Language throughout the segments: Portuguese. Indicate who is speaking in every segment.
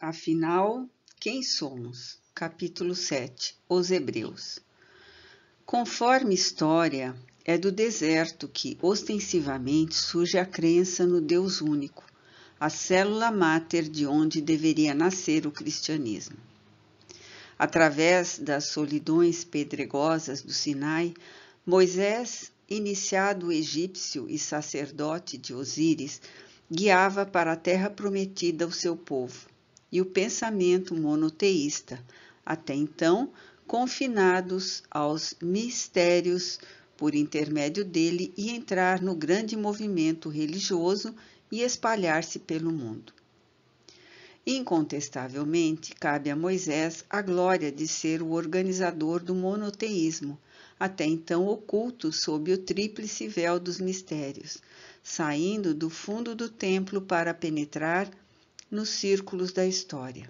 Speaker 1: Afinal, quem somos? Capítulo 7 Os Hebreus Conforme história, é do deserto que ostensivamente surge a crença no Deus único, a célula máter de onde deveria nascer o cristianismo. Através das solidões pedregosas do Sinai, Moisés, iniciado egípcio e sacerdote de Osíris, guiava para a terra prometida o seu povo e o pensamento monoteísta, até então confinados aos mistérios por intermédio dele e entrar no grande movimento religioso e espalhar-se pelo mundo. Incontestavelmente, cabe a Moisés a glória de ser o organizador do monoteísmo, até então oculto sob o tríplice véu dos mistérios, saindo do fundo do templo para penetrar nos círculos da história.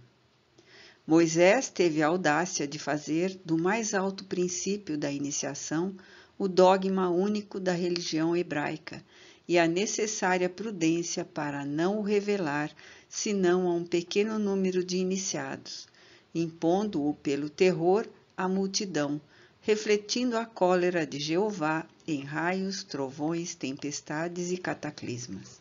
Speaker 1: Moisés teve a audácia de fazer do mais alto princípio da iniciação o dogma único da religião hebraica e a necessária prudência para não o revelar senão a um pequeno número de iniciados, impondo-o pelo terror à multidão, refletindo a cólera de Jeová em raios, trovões, tempestades e cataclismas.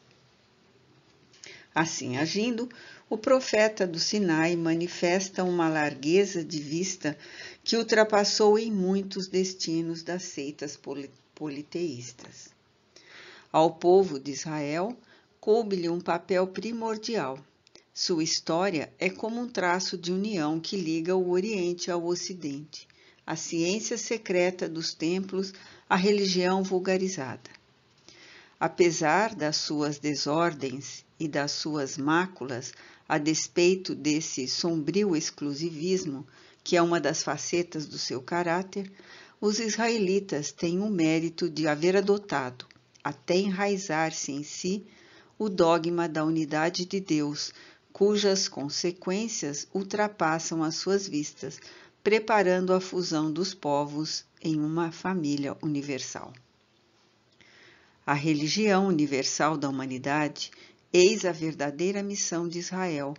Speaker 1: Assim agindo, o profeta do Sinai manifesta uma largueza de vista que ultrapassou em muitos destinos das seitas politeístas. Ao povo de Israel coube-lhe um papel primordial. Sua história é como um traço de união que liga o Oriente ao Ocidente, a ciência secreta dos templos à religião vulgarizada. Apesar das suas desordens e das suas máculas, a despeito desse sombrio exclusivismo, que é uma das facetas do seu caráter, os israelitas têm o mérito de haver adotado, até enraizar-se em si, o dogma da unidade de Deus, cujas consequências ultrapassam as suas vistas, preparando a fusão dos povos em uma família universal. A religião universal da humanidade Eis a verdadeira missão de Israel,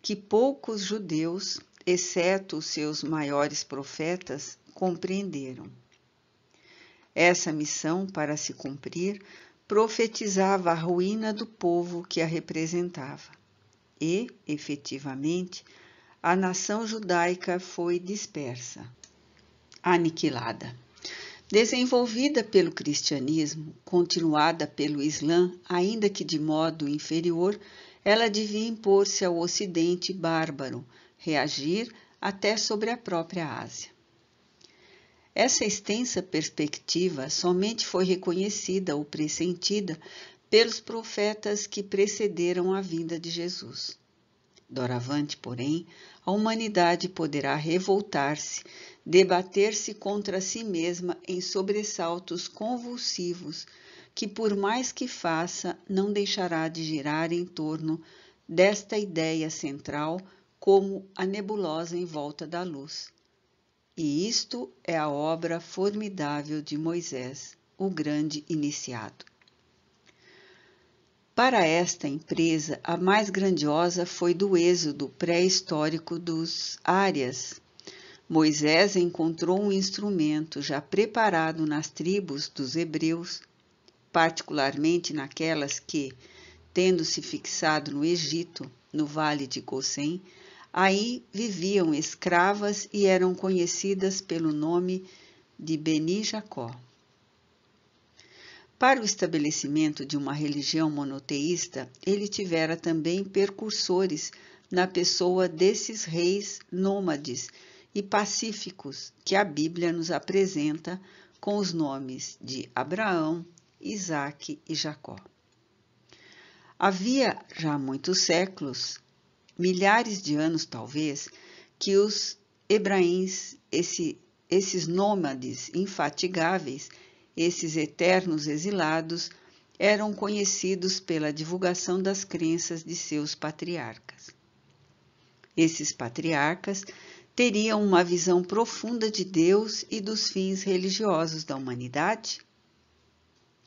Speaker 1: que poucos judeus, exceto os seus maiores profetas, compreenderam. Essa missão, para se cumprir, profetizava a ruína do povo que a representava. E, efetivamente, a nação judaica foi dispersa, aniquilada. Desenvolvida pelo cristianismo, continuada pelo Islã, ainda que de modo inferior, ela devia impor-se ao Ocidente bárbaro, reagir até sobre a própria Ásia. Essa extensa perspectiva somente foi reconhecida ou pressentida pelos profetas que precederam a vinda de Jesus. Doravante, porém, a humanidade poderá revoltar-se, debater-se contra si mesma em sobressaltos convulsivos, que por mais que faça, não deixará de girar em torno desta ideia central como a nebulosa em volta da luz. E isto é a obra formidável de Moisés, o grande iniciado. Para esta empresa, a mais grandiosa foi do êxodo pré-histórico dos Árias. Moisés encontrou um instrumento já preparado nas tribos dos hebreus, particularmente naquelas que, tendo-se fixado no Egito, no vale de Gossém, aí viviam escravas e eram conhecidas pelo nome de Beni Jacó. Para o estabelecimento de uma religião monoteísta, ele tivera também percursores na pessoa desses reis nômades e pacíficos que a Bíblia nos apresenta com os nomes de Abraão, Isaque e Jacó. Havia já muitos séculos, milhares de anos talvez, que os hebraíns, esse, esses nômades infatigáveis, esses eternos exilados eram conhecidos pela divulgação das crenças de seus patriarcas. Esses patriarcas teriam uma visão profunda de Deus e dos fins religiosos da humanidade?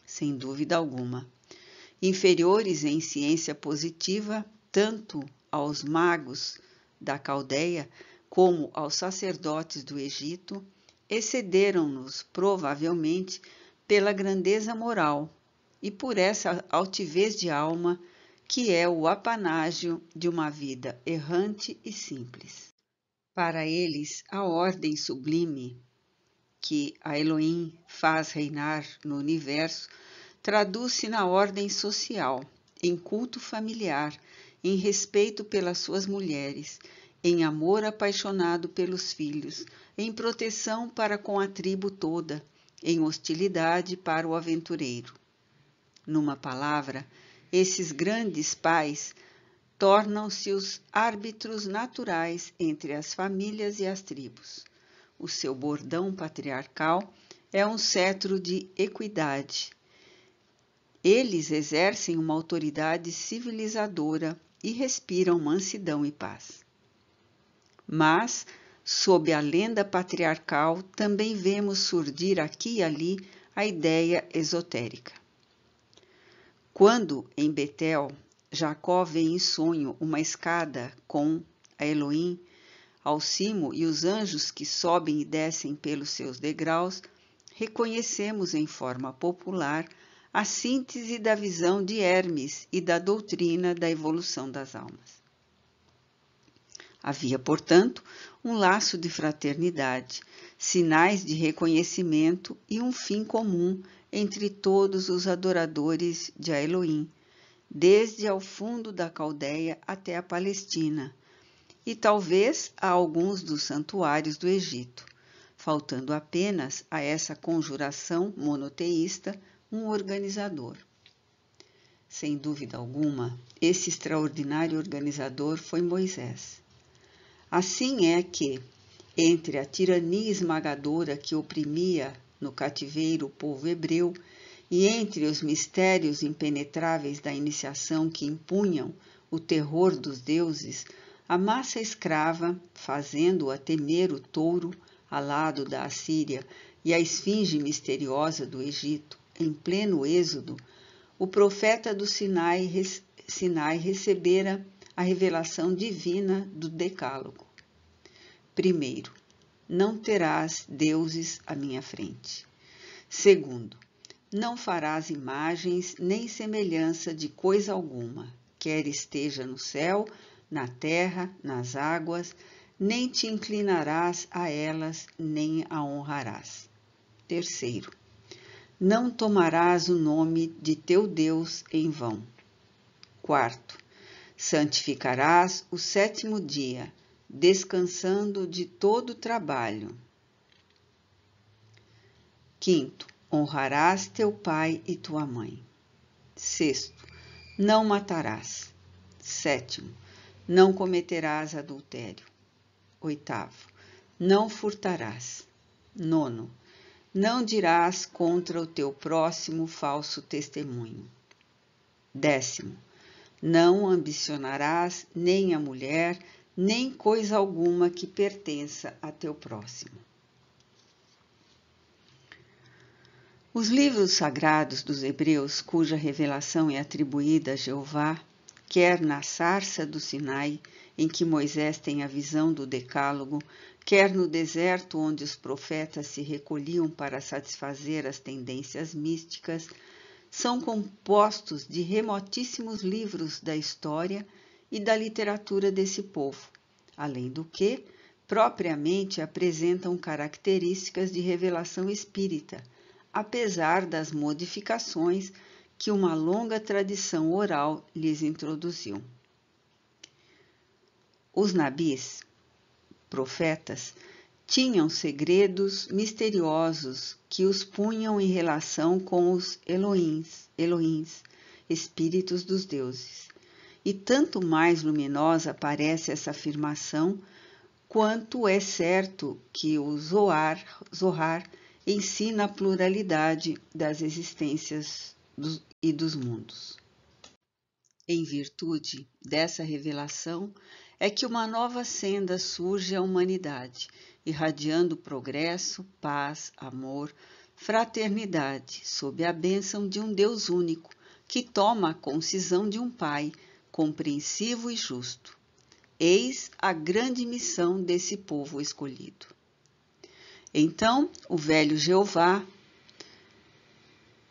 Speaker 1: Sem dúvida alguma. Inferiores em ciência positiva tanto aos magos da Caldeia como aos sacerdotes do Egito, excederam-nos, provavelmente, pela grandeza moral e por essa altivez de alma que é o apanágio de uma vida errante e simples. Para eles, a ordem sublime que a Elohim faz reinar no universo traduz-se na ordem social, em culto familiar, em respeito pelas suas mulheres, em amor apaixonado pelos filhos, em proteção para com a tribo toda, em hostilidade para o aventureiro. Numa palavra, esses grandes pais tornam-se os árbitros naturais entre as famílias e as tribos. O seu bordão patriarcal é um cetro de equidade. Eles exercem uma autoridade civilizadora e respiram mansidão e paz. Mas Sob a lenda patriarcal, também vemos surgir aqui e ali a ideia esotérica. Quando, em Betel, Jacó vê em sonho uma escada com a Elohim ao cimo e os anjos que sobem e descem pelos seus degraus, reconhecemos em forma popular a síntese da visão de Hermes e da doutrina da evolução das almas. Havia, portanto, um laço de fraternidade, sinais de reconhecimento e um fim comum entre todos os adoradores de Elohim, desde ao fundo da Caldeia até a Palestina, e talvez a alguns dos santuários do Egito, faltando apenas a essa conjuração monoteísta um organizador. Sem dúvida alguma, esse extraordinário organizador foi Moisés. Assim é que, entre a tirania esmagadora que oprimia no cativeiro o povo hebreu e entre os mistérios impenetráveis da iniciação que impunham o terror dos deuses, a massa escrava, fazendo-a temer o touro alado da Assíria e a esfinge misteriosa do Egito, em pleno êxodo, o profeta do Sinai, Sinai recebera a revelação divina do Decálogo. Primeiro, não terás deuses à minha frente. Segundo, não farás imagens nem semelhança de coisa alguma, quer esteja no céu, na terra, nas águas, nem te inclinarás a elas, nem a honrarás. Terceiro, não tomarás o nome de teu Deus em vão. Quarto, Santificarás o sétimo dia, descansando de todo trabalho. Quinto, honrarás teu pai e tua mãe. Sexto, não matarás. Sétimo, não cometerás adultério. Oitavo, não furtarás. Nono, não dirás contra o teu próximo falso testemunho. Décimo, não ambicionarás nem a mulher, nem coisa alguma que pertença a teu próximo. Os livros sagrados dos Hebreus, cuja revelação é atribuída a Jeová, quer na sarça do Sinai, em que Moisés tem a visão do Decálogo, quer no deserto onde os profetas se recolhiam para satisfazer as tendências místicas, são compostos de remotíssimos livros da história e da literatura desse povo, além do que, propriamente apresentam características de revelação espírita, apesar das modificações que uma longa tradição oral lhes introduziu. Os nabis, profetas, tinham segredos misteriosos que os punham em relação com os Elohims, Elohims, espíritos dos deuses. E tanto mais luminosa parece essa afirmação, quanto é certo que o Zohar, Zohar ensina a pluralidade das existências dos, e dos mundos. Em virtude dessa revelação, é que uma nova senda surge à humanidade, irradiando progresso, paz, amor, fraternidade, sob a bênção de um Deus único, que toma a concisão de um Pai compreensivo e justo. Eis a grande missão desse povo escolhido. Então o velho Jeová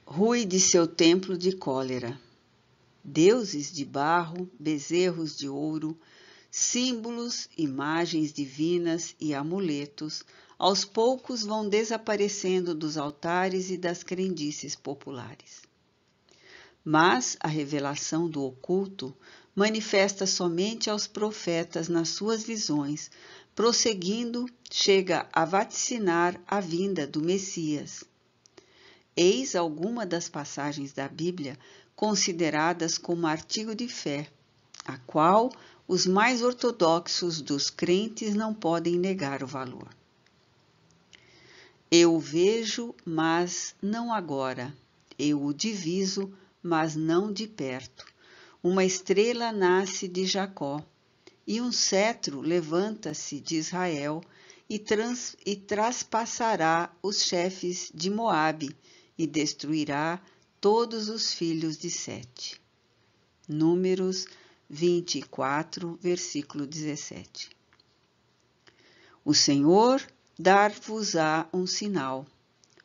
Speaker 1: rui de seu templo de cólera deuses de barro, bezerros de ouro, símbolos, imagens divinas e amuletos, aos poucos vão desaparecendo dos altares e das crendices populares. Mas a revelação do oculto manifesta somente aos profetas nas suas visões, prosseguindo, chega a vaticinar a vinda do Messias. Eis alguma das passagens da Bíblia consideradas como artigo de fé, a qual os mais ortodoxos dos crentes não podem negar o valor. Eu o vejo, mas não agora. Eu o diviso, mas não de perto. Uma estrela nasce de Jacó, e um cetro levanta-se de Israel, e, trans, e traspassará os chefes de Moabe, e destruirá todos os filhos de Sete. Números 24, versículo 17. O Senhor dar-vos-á um sinal.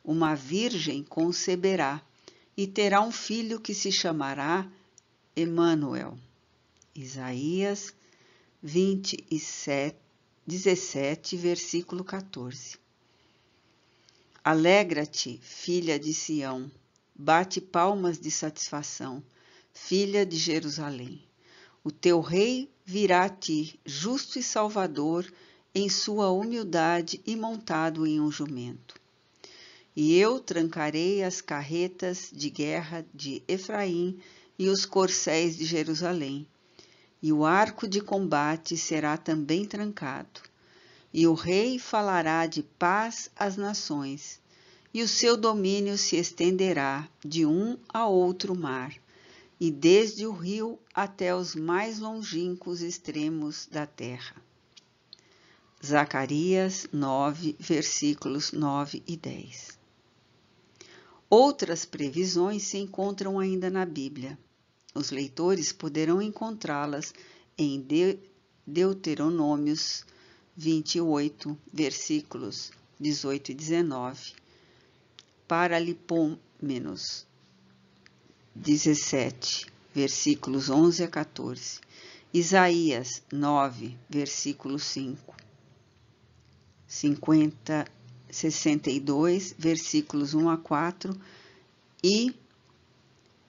Speaker 1: Uma virgem conceberá e terá um filho que se chamará Emanuel. Isaías 27, 17, versículo 14. Alegra-te, filha de Sião, bate palmas de satisfação, filha de Jerusalém. O teu rei virá a ti, justo e salvador, em sua humildade e montado em um jumento. E eu trancarei as carretas de guerra de Efraim e os corcéis de Jerusalém, e o arco de combate será também trancado. E o rei falará de paz às nações, e o seu domínio se estenderá de um a outro mar, e desde o rio até os mais longínquos extremos da terra. Zacarias 9, versículos 9 e 10. Outras previsões se encontram ainda na Bíblia. Os leitores poderão encontrá-las em Deuteronômios 28, versículos 18 e 19, Paralipômenos. 17, versículos 11 a 14. Isaías 9, versículo 5. 50, 62, versículos 1 a 4 e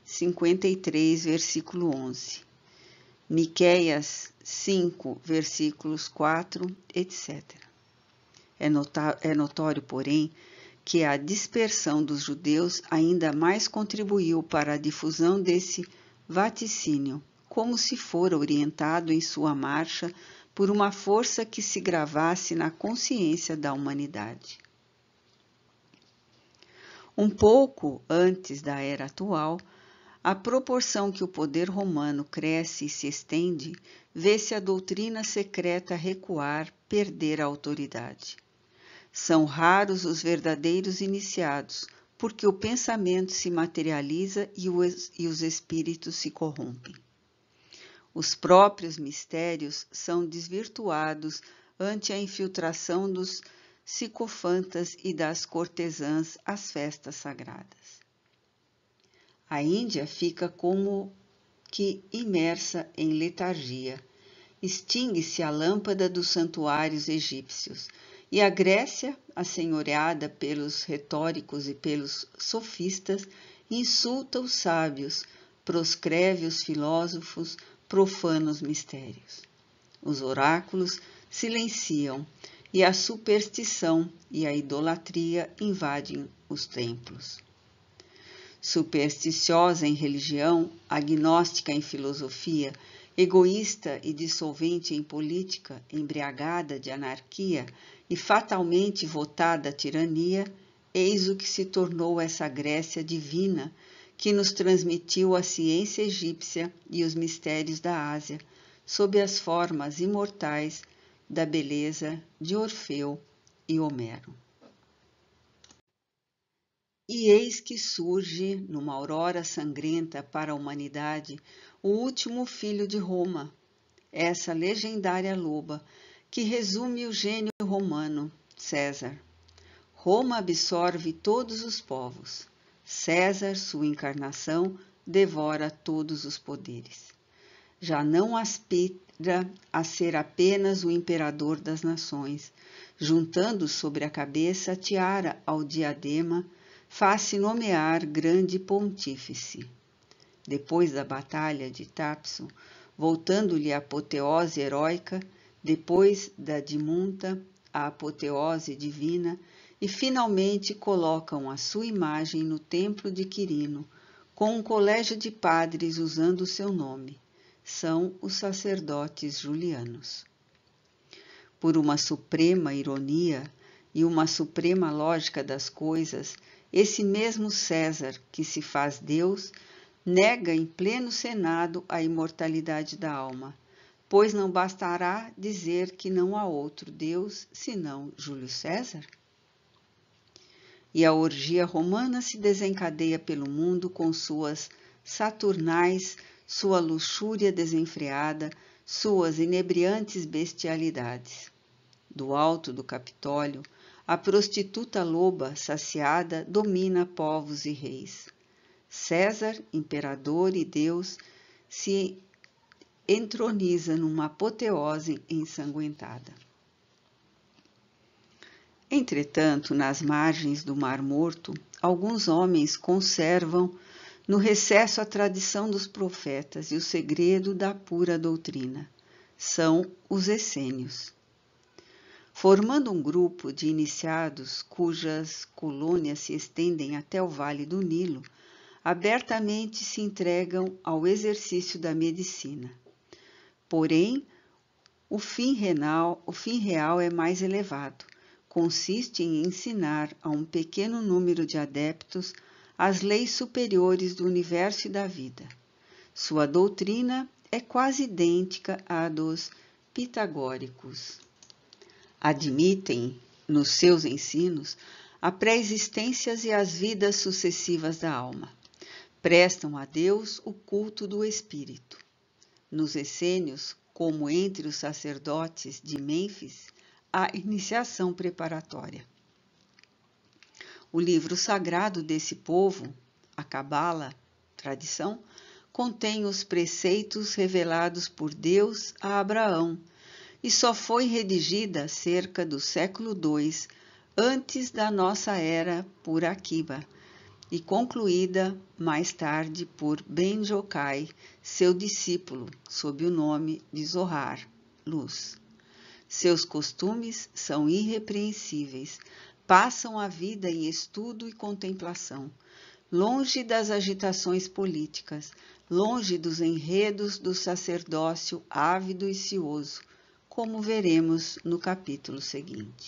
Speaker 1: 53, versículo 11. Miqueias 5, versículos 4, etc. É, é, notório, porém, que a dispersão dos judeus ainda mais contribuiu para a difusão desse vaticínio, como se fora orientado em sua marcha por uma força que se gravasse na consciência da humanidade. Um pouco antes da era atual, a proporção que o poder romano cresce e se estende, vê-se a doutrina secreta recuar, perder a autoridade. São raros os verdadeiros iniciados, porque o pensamento se materializa e, os espíritos se corrompem. Os próprios mistérios são desvirtuados ante a infiltração dos psicofantas e das cortesãs às festas sagradas. A Índia fica como que imersa em letargia. Extingue-se a lâmpada dos santuários egípcios e a Grécia, assenhoreada pelos retóricos e pelos sofistas, insulta os sábios, proscreve os filósofos, profana os mistérios. Os oráculos silenciam e a superstição e a idolatria invadem os templos. Supersticiosa em religião, agnóstica em filosofia, egoísta e dissolvente em política, embriagada de anarquia e fatalmente votada à tirania, eis o que se tornou essa Grécia divina que nos transmitiu a ciência egípcia e os mistérios da Ásia, sob as formas imortais da beleza de Orfeu e Homero. E eis que surge, numa aurora sangrenta para a humanidade, o último filho de Roma, essa legendária loba, que resume o gênio romano, César. Roma absorve todos os povos. César, sua encarnação, devora todos os poderes. Já não aspira a ser apenas o imperador das nações, juntando sobre a cabeça a tiara ao diadema faz-se nomear grande pontífice. Depois da batalha de Tapso, voltando-lhe a apoteose heróica, depois da de Munta, a apoteose divina, e finalmente colocam a sua imagem no templo de Quirino, com um colégio de padres usando o seu nome. São os sacerdotes julianos. Por uma suprema ironia e uma suprema lógica das coisas, esse mesmo César, que se faz Deus, nega em pleno Senado a imortalidade da alma, pois não bastará dizer que não há outro Deus senão Júlio César? E a orgia romana se desencadeia pelo mundo com suas saturnais, sua luxúria desenfreada, suas inebriantes bestialidades. Do alto do Capitólio, a prostituta loba, saciada, domina povos e reis. César, imperador e Deus, se entroniza numa apoteose ensanguentada. Entretanto, nas margens do Mar Morto, alguns homens conservam no recesso a tradição dos profetas e o segredo da pura doutrina. São os essênios formando um grupo de iniciados cujas colônias se estendem até o Vale do Nilo, abertamente se entregam ao exercício da medicina. Porém, o fim, renal, o fim real é mais elevado. Consiste em ensinar a um pequeno número de adeptos as leis superiores do universo e da vida. Sua doutrina é quase idêntica à dos pitagóricos admitem nos seus ensinos a pré-existências e as vidas sucessivas da alma. Prestam a Deus o culto do espírito. Nos essênios, como entre os sacerdotes de Mênfis, a iniciação preparatória. O livro sagrado desse povo, a Cabala, tradição, contém os preceitos revelados por Deus a Abraão e só foi redigida cerca do século II antes da nossa era por Akiba e concluída mais tarde por Ben Jokai, seu discípulo, sob o nome de Zohar, luz. Seus costumes são irrepreensíveis, passam a vida em estudo e contemplação, longe das agitações políticas, longe dos enredos do sacerdócio ávido e cioso, como veremos no capítulo seguinte.